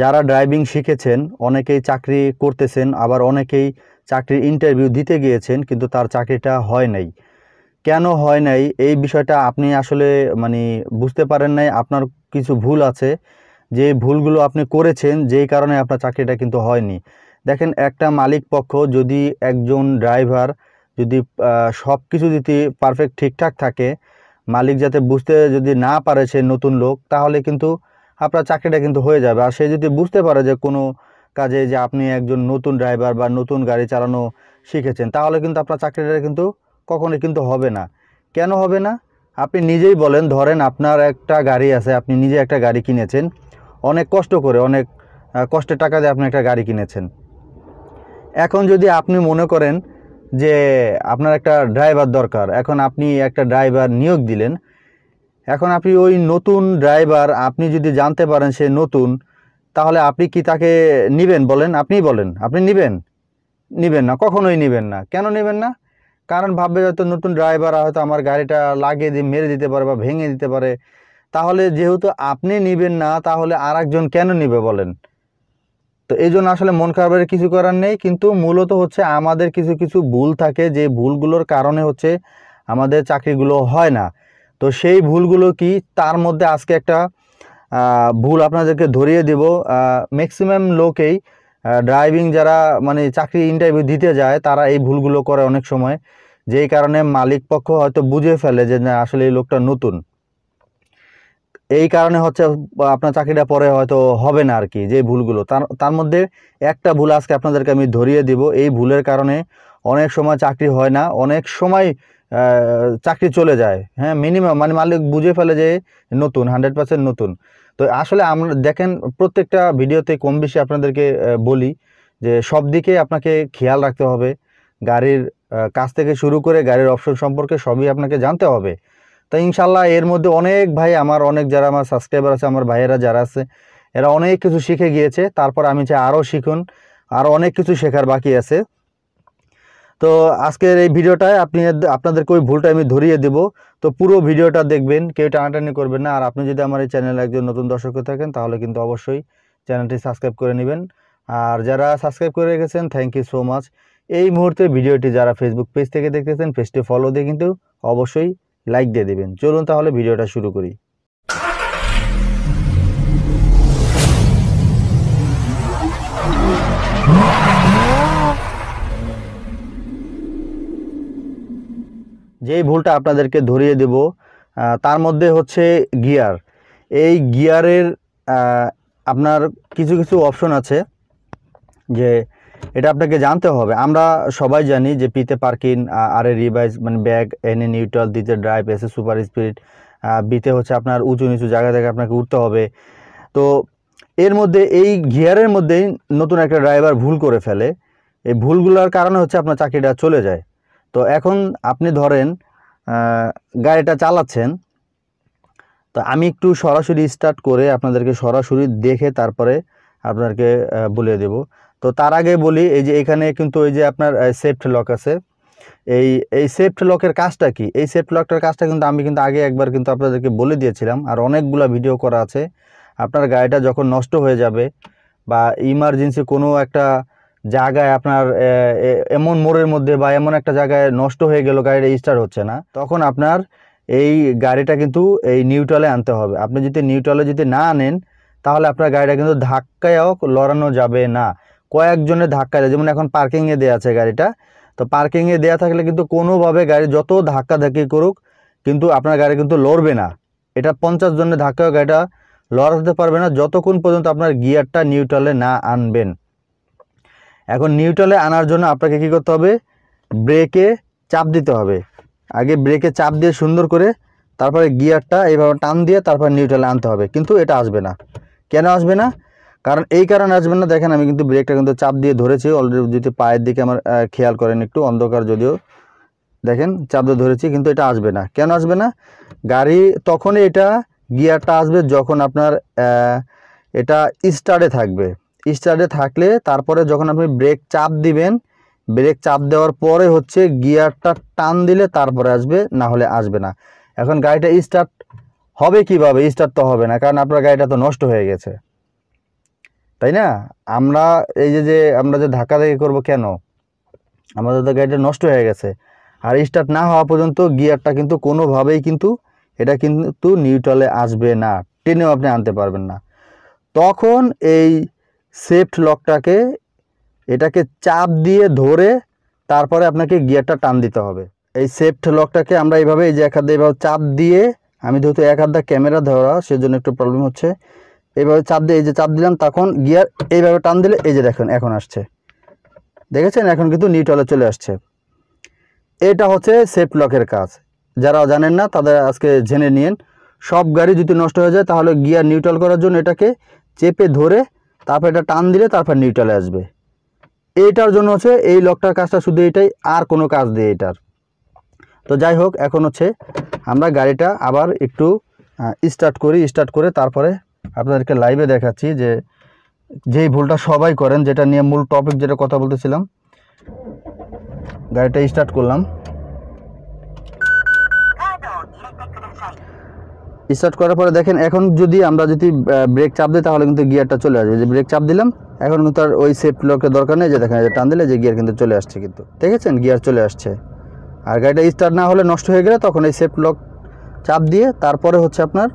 যারা ড্রাইভিং শিখেছেন অনেকেই চাকরি করতেছেন আবার অনেকেই চাকরির ইন্টারভিউ দিতে গিয়েছেন কিন্তু তার চাকরিটা হয় নাই কেন হয় নাই এই বিষয়টা আপনি আসলে মানে বুঝতে পারেন নাই আপনার কিছু ভুল আছে যে ভুলগুলো আপনি করেছেন যেই কারণে আপনার চাকরিটা কিন্তু হয়নি দেখেন একটা মালিক পক্ষ যদি একজন ড্রাইভার যদি সব কিছু যদি পারফেক্ট ঠিকঠাক থাকে মালিক যাতে বুঝতে যদি না পারে সে নতুন লোক তাহলে কিন্তু আপনার চাকরিটা কিন্তু হয়ে যাবে আর সে যদি বুঝতে পারে যে কোনো কাজে যে আপনি একজন নতুন ড্রাইভার বা নতুন গাড়ি চালানো শিখেছেন তাহলে কিন্তু আপনার চাকরিটা কিন্তু কখনোই কিন্তু হবে না কেন হবে না আপনি নিজেই বলেন ধরেন আপনার একটা গাড়ি আছে আপনি নিজে একটা গাড়ি কিনেছেন অনেক কষ্ট করে অনেক কষ্টের টাকা দিয়ে আপনি একটা গাড়ি কিনেছেন এখন যদি আপনি মনে করেন যে আপনার একটা ড্রাইভার দরকার এখন আপনি একটা ড্রাইভার নিয়োগ দিলেন এখন আপনি ওই নতুন ড্রাইভার আপনি যদি জানতে পারেন সে নতুন তাহলে আপনি কি তাকে নেবেন বলেন আপনি বলেন আপনি নেবেন নেবেন না কখনোই নেবেন না কেন নেবেন না কারণ ভাববে হয়তো নতুন ড্রাইভার হয়তো আমার গাড়িটা লাগিয়ে দিয়ে মেরে দিতে পারে বা ভেঙে দিতে পারে তাহলে যেহেতু আপনি নেবেন না তাহলে আর একজন কেন নেবে বলেন তো এই জন্য আসলে মন খারাপের কিছু করার নেই কিন্তু মূলত হচ্ছে আমাদের কিছু কিছু ভুল থাকে যে ভুলগুলোর কারণে হচ্ছে আমাদের চাকরিগুলো হয় না তো সেই ভুলগুলো কি তার মধ্যে আজকে একটা ভুল আপনাদেরকে ধরিয়ে দেব ম্যাক্সিমাম লোকেই ড্রাইভিং যারা মানে চাকরি ইন্টারভিউ দিতে যায় তারা এই ভুলগুলো করে অনেক সময় যেই কারণে মালিক পক্ষ হয়তো বুঝে ফেলে যে না আসলে এই লোকটা নতুন এই কারণে হচ্ছে আপনার চাকরিটা পরে হয়তো হবে না আর কি যে ভুলগুলো তার তার মধ্যে একটা ভুল আজকে আপনাদেরকে আমি ধরিয়ে দিব এই ভুলের কারণে অনেক সময় চাকরি হয় না অনেক সময় চাকরি চলে যায় হ্যাঁ মিনিমাম মানে মালিক বুঝে ফেলে যে নতুন হান্ড্রেড পার্সেন্ট নতুন তো আসলে আমরা দেখেন প্রত্যেকটা ভিডিওতে কম বেশি আপনাদেরকে বলি যে সব দিকে আপনাকে খেয়াল রাখতে হবে গাড়ির কাজ থেকে শুরু করে গাড়ির অপশন সম্পর্কে সবই আপনাকে জানতে হবে তো ইনশাল্লাহ এর মধ্যে অনেক ভাই আমার অনেক যারা আমার সাবস্ক্রাইবার আছে আমার ভাইয়েরা যারা আছে এরা অনেক কিছু শিখে গিয়েছে তারপর আমি চাই আরও শিখুন আর অনেক কিছু শেখার বাকি আছে তো আজকের এই ভিডিওটায় আপনি আপনাদেরকে ওই ভুলটা আমি ধরিয়ে দেব তো পুরো ভিডিওটা দেখবেন কেউ টানাটানি করবেন না আর আপনি যদি আমার এই চ্যানেলে একজন নতুন দর্শক থাকেন তাহলে কিন্তু অবশ্যই চ্যানেলটি সাবস্ক্রাইব করে নেবেন আর যারা সাবস্ক্রাইব করে রেখেছেন থ্যাংক ইউ সো মাচ এই মুহূর্তে ভিডিওটি যারা ফেসবুক পেজ থেকে দেখতেছেন পেজটি ফলো দিয়ে কিন্তু অবশ্যই লাইক দিয়ে দেবেন চলুন তাহলে ভিডিওটা শুরু করি Oh! যেই ভুলটা আপনাদেরকে ধরিয়ে দেব তার মধ্যে হচ্ছে গিয়ার এই গিয়ারের আপনার কিছু কিছু অপশন আছে যে এটা আপনাকে জানতে হবে আমরা সবাই জানি যে পিতে পার্কিন আর এ রিভাইজ মানে ব্যাগ এনে নিউট্রাল দিতে ড্রাইভ এসে সুপার স্পিড বিতে হচ্ছে আপনার উঁচু নিচু জায়গা থেকে আপনাকে উঠতে হবে তো এর মধ্যে এই গিয়ারের মধ্যেই নতুন একটা ড্রাইভার ভুল করে ফেলে এই ভুলগুলোর কারণে হচ্ছে আপনার চাকরিটা চলে যায় তো এখন আপনি ধরেন গাড়িটা চালাচ্ছেন তো আমি একটু সরাসরি স্টার্ট করে আপনাদেরকে সরাসরি দেখে তারপরে আপনাদেরকে বলে দেব তো তার আগে বলি এই যে এখানে কিন্তু ওই যে আপনার সেফট লক আছে এই এই সেফট লকের কাজটা কি এই সেফট লকটার কাজটা কিন্তু আমি কিন্তু আগে একবার কিন্তু আপনাদেরকে বলে দিয়েছিলাম আর অনেকগুলো ভিডিও করা আছে আপনার গাড়িটা যখন নষ্ট হয়ে যাবে বা ইমার্জেন্সি কোনো একটা জায়গায় আপনার এমন মোড়ের মধ্যে বা এমন একটা জায়গায় নষ্ট হয়ে গেল গাড়িটা রেজিস্টার হচ্ছে না তখন আপনার এই গাড়িটা কিন্তু এই নিউট্রালে আনতে হবে আপনি যদি নিউট্রালে যদি না আনেন তাহলে আপনার গাড়িটা কিন্তু ধাক্কায়ও লড়ানো যাবে না কয়েকজনের ধাক্কা দেয় যেমন এখন পার্কিংয়ে দেওয়া আছে গাড়িটা তো পার্কিংয়ে দেওয়া থাকলে কিন্তু কোনোভাবে গাড়ি যত ধাক্কা ধাক্কি করুক কিন্তু আপনার গাড়ি কিন্তু লড়বে না এটা পঞ্চাশ জনের ধাক্কায় গাড়িটা লড়াতে পারবে না যতক্ষণ পর্যন্ত আপনার গিয়ারটা নিউট্রালে না আনবেন এখন নিউট্রালে আনার জন্য আপনাকে কি করতে হবে ব্রেকে চাপ দিতে হবে আগে ব্রেকে চাপ দিয়ে সুন্দর করে তারপরে গিয়ারটা এইভাবে টান দিয়ে তারপরে নিউট্রালে আনতে হবে কিন্তু এটা আসবে না কেন আসবে না কারণ এই কারণে আসবে না দেখেন আমি কিন্তু ব্রেকটা কিন্তু চাপ দিয়ে ধরেছি অলরেডি যদি পায়ের দিকে আমার খেয়াল করেন একটু অন্ধকার যদিও দেখেন চাপ দিয়ে ধরেছি কিন্তু এটা আসবে না কেন আসবে না গাড়ি তখনই এটা গিয়ারটা আসবে যখন আপনার এটা স্টার্টে থাকবে স্টার্টে থাকলে তারপরে যখন আপনি ব্রেক চাপ দিবেন ব্রেক চাপ দেওয়ার পরে হচ্ছে গিয়ারটা টান দিলে তারপরে আসবে না হলে আসবে না এখন গাড়িটা স্টার্ট হবে কিভাবে স্টার্ট তো হবে না কারণ আপনার গাড়িটা তো নষ্ট হয়ে গেছে তাই না আমরা এই যে যে আমরা যে ধাক্কা ধাক্কি করবো কেন আমাদের তো গাড়িটা নষ্ট হয়ে গেছে আর স্টার্ট না হওয়া পর্যন্ত গিয়ারটা কিন্তু কোনোভাবেই কিন্তু এটা কিন্তু নিউট্রালে আসবে না টেনেও আপনি আনতে পারবেন না তখন এই সেফট লকটাকে এটাকে চাপ দিয়ে ধরে তারপরে আপনাকে গিয়ারটা টান দিতে হবে এই সেফট লকটাকে আমরা এইভাবে এই যে এক হাতে এইভাবে চাপ দিয়ে আমি যেহেতু এক হাত ক্যামেরা ধরা সেজন্য একটু প্রবলেম হচ্ছে এইভাবে চাপ দিয়ে এই যে চাপ দিলাম তখন গিয়ার এইভাবে টান দিলে এই যে দেখেন এখন আসছে দেখেছেন এখন কিন্তু নিউটলে চলে আসছে এটা হচ্ছে সেফট লকের কাজ যারা জানেন না তাদের আজকে জেনে নিন সব গাড়ি যদি নষ্ট হয়ে যায় তাহলে গিয়ার নিউট্রাল করার জন্য এটাকে চেপে ধরে তারপর এটা টান দিলে তারপর নিউট্রালে আসবে এইটার জন্য হচ্ছে এই লকটার কাজটা শুধু এটাই আর কোনো কাজ দিয়ে এটার তো যাই হোক এখন হচ্ছে আমরা গাড়িটা আবার একটু স্টার্ট করি স্টার্ট করে তারপরে আপনাদেরকে লাইভে দেখাচ্ছি যে যেই ভুলটা সবাই করেন যেটা নিয়ে মূল টপিক যেটা কথা বলতেছিলাম গাড়িটা স্টার্ট করলাম স্টার্ট করার পরে দেখেন এখন যদি আমরা যদি ব্রেক চাপ দিই তাহলে কিন্তু গিয়ারটা চলে আসবে যে ব্রেক চাপ দিলাম এখন কিন্তু আর ওই সেফ লকের দরকার নেই যে দেখেন যে টান দিলে যে গিয়ার কিন্তু চলে আসছে কিন্তু দেখেছেন গিয়ার চলে আসছে আর গাড়িটা স্টার্ট না হলে নষ্ট হয়ে গেলে তখন এই সেফ লক চাপ দিয়ে তারপরে হচ্ছে আপনার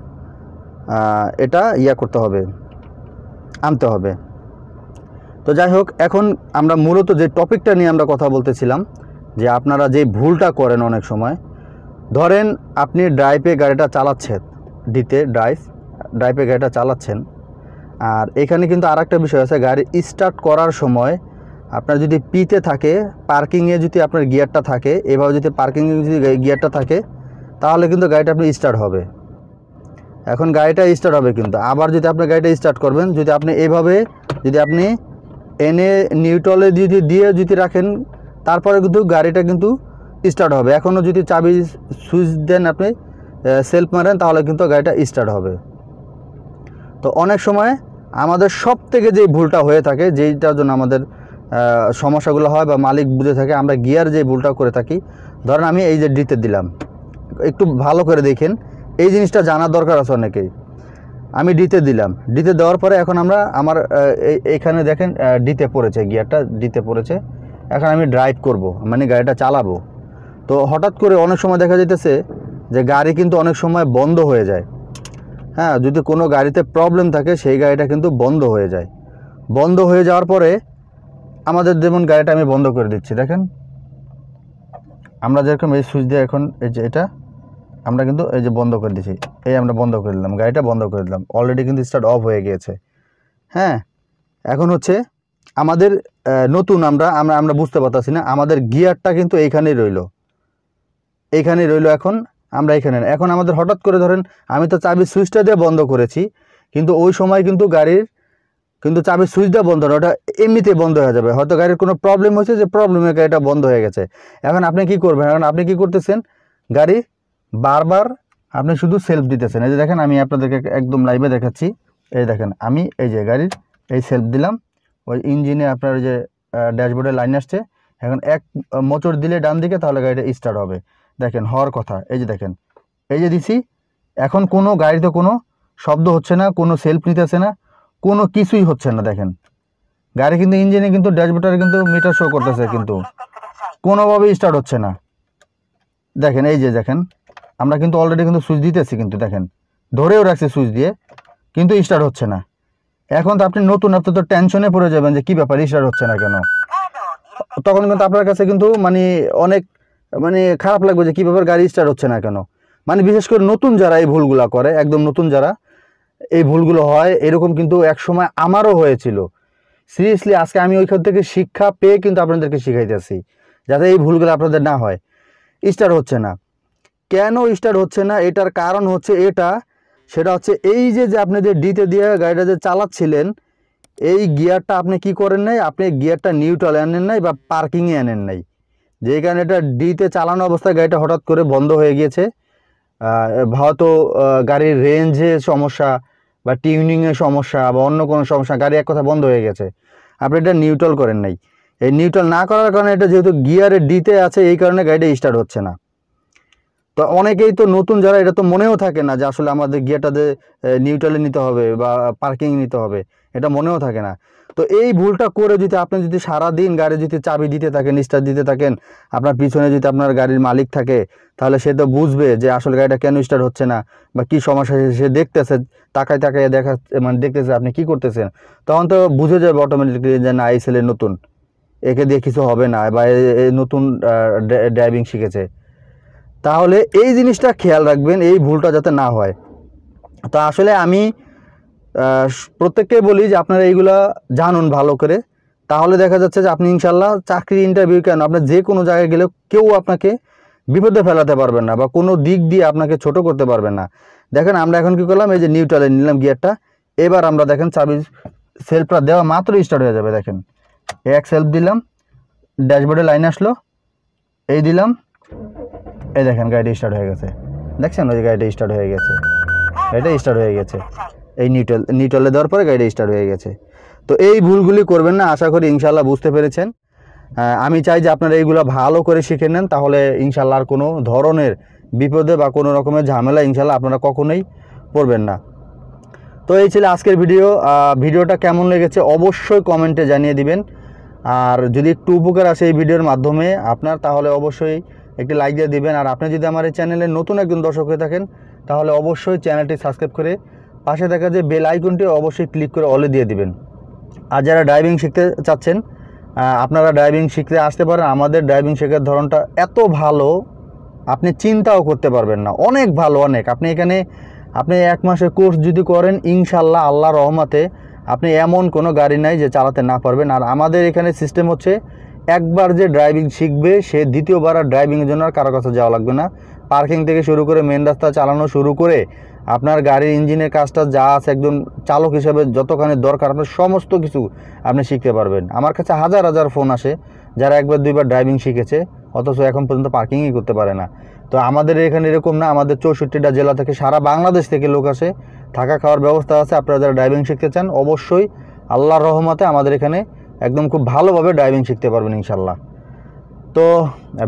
এটা ইয়া করতে হবে আনতে হবে তো যাই হোক এখন আমরা মূলত যে টপিকটা নিয়ে আমরা কথা বলতেছিলাম যে আপনারা যে ভুলটা করেন অনেক সময় ধরেন আপনি ড্রাইভে গাড়িটা চালাচ্ছেন ডিতে ড্রাইভ ড্রাইভে গাড়িটা চালাচ্ছেন আর এখানে কিন্তু আর একটা বিষয় আছে গাড়ি স্টার্ট করার সময় আপনার যদি পিতে থাকে পার্কিংয়ে যদি আপনার গিয়ারটা থাকে এভাবে যদি পার্কিংয়ে যদি গিয়ারটা থাকে তাহলে কিন্তু গাড়িটা আপনি স্টার্ট হবে এখন গাড়িটা স্টার্ট হবে কিন্তু আবার যদি আপনি গাড়িটা স্টার্ট করবেন যদি আপনি এভাবে যদি আপনি এনে নিউটলে যদি দিয়ে যদি রাখেন তারপরে কিন্তু গাড়িটা কিন্তু স্টার্ট হবে এখনও যদি চাবি সুইচ দেন আপনি সেলফ মারেন তাহলে কিন্তু গাড়িটা স্টার্ট হবে তো অনেক সময় আমাদের সব থেকে যে ভুলটা হয়ে থাকে যেইটার জন্য আমাদের সমস্যাগুলো হয় বা মালিক বুঝে থাকে আমরা গিয়ার যে ভুলটা করে থাকি ধরেন আমি এই যে ডিতে দিলাম একটু ভালো করে দেখেন এই জিনিসটা জানার দরকার আছে অনেকেই আমি ডিতে দিলাম ডিতে দেওয়ার পরে এখন আমরা আমার এখানে দেখেন ডিতে পড়েছে গিয়ারটা ডিতে পড়েছে এখন আমি ড্রাইভ করব মানে গাড়িটা চালাবো তো হঠাৎ করে অনেক সময় দেখা যেতেছে যে গাড়ি কিন্তু অনেক সময় বন্ধ হয়ে যায় হ্যাঁ যদি কোনো গাড়িতে প্রবলেম থাকে সেই গাড়িটা কিন্তু বন্ধ হয়ে যায় বন্ধ হয়ে যাওয়ার পরে আমাদের যেমন গাড়িটা আমি বন্ধ করে দিচ্ছি দেখেন আমরা যেরকম এই সুইচ দিয়ে এখন এই যে এটা আমরা কিন্তু এই যে বন্ধ করে দিচ্ছি এই আমরা বন্ধ করে দিলাম গাড়িটা বন্ধ করে দিলাম অলরেডি কিন্তু স্টার্ট অফ হয়ে গিয়েছে হ্যাঁ এখন হচ্ছে আমাদের নতুন আমরা আমরা আমরা বুঝতে পারতাছি না আমাদের গিয়ারটা কিন্তু এইখানেই রইল এইখানেই রইল এখন আমরা এখানে এখন আমাদের হঠাৎ করে ধরেন আমি তো চাবি সুইচটা দিয়ে বন্ধ করেছি কিন্তু ওই সময় কিন্তু গাড়ির কিন্তু চাবি সুইচ দেওয়া বন্ধ না ওটা এমনিতে বন্ধ হয়ে যাবে হয়তো গাড়ির কোনো প্রবলেম হয়েছে যে প্রবলেমের গাড়িটা বন্ধ হয়ে গেছে এখন আপনি কি করবেন এখন আপনি কি করতেছেন গাড়ি বারবার আপনি শুধু সেলফ দিতেছেন এই যে দেখেন আমি আপনাদেরকে একদম লাইভে দেখাচ্ছি এই দেখেন আমি এই যে গাড়ির এই সেলফ দিলাম ওই ইঞ্জিনে আপনার যে ড্যাশবোর্ডে লাইন আসছে এখন এক মোচর দিলে ডান দিকে তাহলে গাড়িটা স্টার্ট হবে দেখেন হওয়ার কথা এই যে দেখেন এই যে দিছি এখন কোনো গাড়িতে কোনো শব্দ হচ্ছে না কোনো সেলফ নিতেছে না কোনো কিছুই হচ্ছে না দেখেন গাড়ি কিন্তু ইঞ্জিনে কিন্তু ড্যাশবোর্ডারে কিন্তু মিটার শো করতেছে কিন্তু কোনোভাবেই স্টার্ট হচ্ছে না দেখেন এই যে দেখেন আমরা কিন্তু অলরেডি কিন্তু সুইচ দিতেছি কিন্তু দেখেন ধরেও রাখছি সুইচ দিয়ে কিন্তু স্টার্ট হচ্ছে না এখন তো আপনি নতুন আপনি তো টেনশনে পড়ে যাবেন যে কী ব্যাপার স্টার্ট হচ্ছে না কেন তখন কিন্তু আপনার কাছে কিন্তু মানে অনেক মানে খারাপ লাগবে যে কীভাবে গাড়ি স্টার্ট হচ্ছে না কেন মানে বিশেষ করে নতুন যারা এই ভুলগুলো করে একদম নতুন যারা এই ভুলগুলো হয় এরকম কিন্তু এক সময় আমারও হয়েছিল সিরিয়াসলি আজকে আমি ওইখান থেকে শিক্ষা পেয়ে কিন্তু আপনাদেরকে শিখাইতেছি যাতে এই ভুলগুলো আপনাদের না হয় স্টার্ট হচ্ছে না কেন স্টার্ট হচ্ছে না এটার কারণ হচ্ছে এটা সেটা হচ্ছে এই যে যে আপনি যে ডিতে দিয়ে গাড়িটা যে চালাচ্ছিলেন এই গিয়ারটা আপনি কি করেন নাই আপনি গিয়ারটা নিউট্রাল আনেন নাই বা পার্কিংয়ে আনেন নাই যে কারণে এটা ডিতে চালানো অবস্থায় গাড়িটা হঠাৎ করে বন্ধ হয়ে গিয়েছে হয়তো গাড়ির রেঞ্জে সমস্যা বা টিউনিংয়ের সমস্যা বা অন্য কোনো সমস্যা গাড়ি এক কথা বন্ধ হয়ে গেছে আপনি এটা নিউট্রাল করেন নাই এই নিউট্রাল না করার কারণে এটা যেহেতু গিয়ারে ডিতে আছে এই কারণে গাড়িটা স্টার্ট হচ্ছে না তো অনেকেই তো নতুন যারা এটা তো মনেও থাকে না যে আসলে আমাদের গিয়ারটাতে নিউট্রালে নিতে হবে বা পার্কিং নিতে হবে এটা মনেও থাকে না তো এই ভুলটা করে যদি আপনি যদি সারা দিন গাড়ি যদি চাবি দিতে থাকেন নিস্তার দিতে থাকেন আপনার পিছনে যদি আপনার গাড়ির মালিক থাকে তাহলে সে তো বুঝবে যে আসল গাড়িটা কেন স্টার্ট হচ্ছে না বা কি সমস্যা সে দেখতেছে তাকায় তাকায় দেখা মানে দেখতেছে আপনি কি করতেছেন তখন তো বুঝে যাবে অটোমেটিকলি যে না এই ছেলে নতুন একে দিয়ে কিছু হবে না বা নতুন ড্রাইভিং শিখেছে তাহলে এই জিনিসটা খেয়াল রাখবেন এই ভুলটা যাতে না হয় তো আসলে আমি প্রত্যেককেই বলি যে আপনারা এইগুলা জানুন ভালো করে তাহলে দেখা যাচ্ছে যে আপনি ইনশাল্লাহ চাকরির ইন্টারভিউ কেন আপনার যে কোনো জায়গায় গেলে কেউ আপনাকে বিপদে ফেলাতে পারবেন না বা কোনো দিক দিয়ে আপনাকে ছোট করতে পারবেন না দেখেন আমরা এখন কি করলাম এই যে নিউট্রালে নিলাম গিয়ারটা এবার আমরা দেখেন চাবি সেলফটা দেওয়া মাত্র স্টার্ট হয়ে যাবে দেখেন এক সেলফ দিলাম ড্যাশবোর্ডে লাইন আসলো এই দিলাম এই দেখেন গাড়িটা স্টার্ট হয়ে গেছে দেখছেন ওই গাড়িটা স্টার্ট হয়ে গেছে এটা স্টার্ট হয়ে গেছে এই নিউটল নিউটলে দেওয়ার পরে গাড়িটা স্টার্ট হয়ে গেছে তো এই ভুলগুলি করবেন না আশা করি ইনশাল্লাহ বুঝতে পেরেছেন হ্যাঁ, আমি চাই যে আপনারা এইগুলো ভালো করে শিখে নেন তাহলে ইনশাল্লাহ আর কোনো ধরনের বিপদে বা কোনো রকমের ঝামেলা ইনশাল্লাহ আপনারা কখনোই পড়বেন না তো এই ছিল আজকের ভিডিও ভিডিওটা কেমন লেগেছে অবশ্যই কমেন্টে জানিয়ে দিবেন আর যদি একটু উপকার আসে এই ভিডিওর মাধ্যমে আপনার তাহলে অবশ্যই একটি লাইক দিয়ে দিবেন আর আপনি যদি আমার এই চ্যানেলে নতুন একজন দর্শক হয়ে থাকেন তাহলে অবশ্যই চ্যানেলটি সাবস্ক্রাইব করে পাশে দেখা যে বেল আইকনটি অবশ্যই ক্লিক করে অলে দিয়ে দিবেন আর যারা ড্রাইভিং শিখতে চাচ্ছেন আপনারা ড্রাইভিং শিখতে আসতে পারেন আমাদের ড্রাইভিং শেখার ধরনটা এত ভালো আপনি চিন্তাও করতে পারবেন না অনেক ভালো অনেক আপনি এখানে আপনি এক মাসের কোর্স যদি করেন ইনশাল্লাহ আল্লাহ রহমাতে আপনি এমন কোনো গাড়ি নাই যে চালাতে না পারবেন আর আমাদের এখানে সিস্টেম হচ্ছে একবার যে ড্রাইভিং শিখবে সে দ্বিতীয়বার আর ড্রাইভিংয়ের জন্য আর কারো কাছে যাওয়া লাগবে না পার্কিং থেকে শুরু করে মেন রাস্তা চালানো শুরু করে আপনার গাড়ির ইঞ্জিনের কাজটা যা আছে একজন চালক হিসাবে যতখানি দরকার আপনার সমস্ত কিছু আপনি শিখতে পারবেন আমার কাছে হাজার হাজার ফোন আসে যারা একবার দুইবার ড্রাইভিং শিখেছে অথচ এখন পর্যন্ত পার্কিংই করতে পারে না তো আমাদের এখানে এরকম না আমাদের চৌষট্টিটা জেলা থেকে সারা বাংলাদেশ থেকে লোক আসে থাকা খাওয়ার ব্যবস্থা আছে আপনারা যারা ড্রাইভিং শিখতে চান অবশ্যই আল্লাহর রহমতে আমাদের এখানে একদম খুব ভালোভাবে ড্রাইভিং শিখতে পারবেন ইনশাল্লাহ তো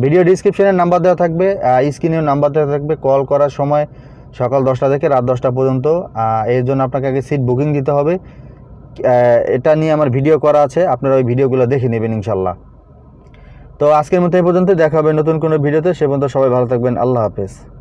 ভিডিও ডিসক্রিপশানের নাম্বার দেওয়া থাকবে স্ক্রিনেও নাম্বার দেওয়া থাকবে কল করার সময় সকাল দশটা থেকে রাত দশটা পর্যন্ত এর জন্য আপনাকে আগে সিট বুকিং দিতে হবে এটা নিয়ে আমার ভিডিও করা আছে আপনারা ওই ভিডিওগুলো দেখে নেবেন ইনশাল্লাহ তো আজকের মতো এই পর্যন্ত দেখা হবে নতুন কোনো ভিডিওতে সে পর্যন্ত সবাই ভালো থাকবেন আল্লাহ হাফেজ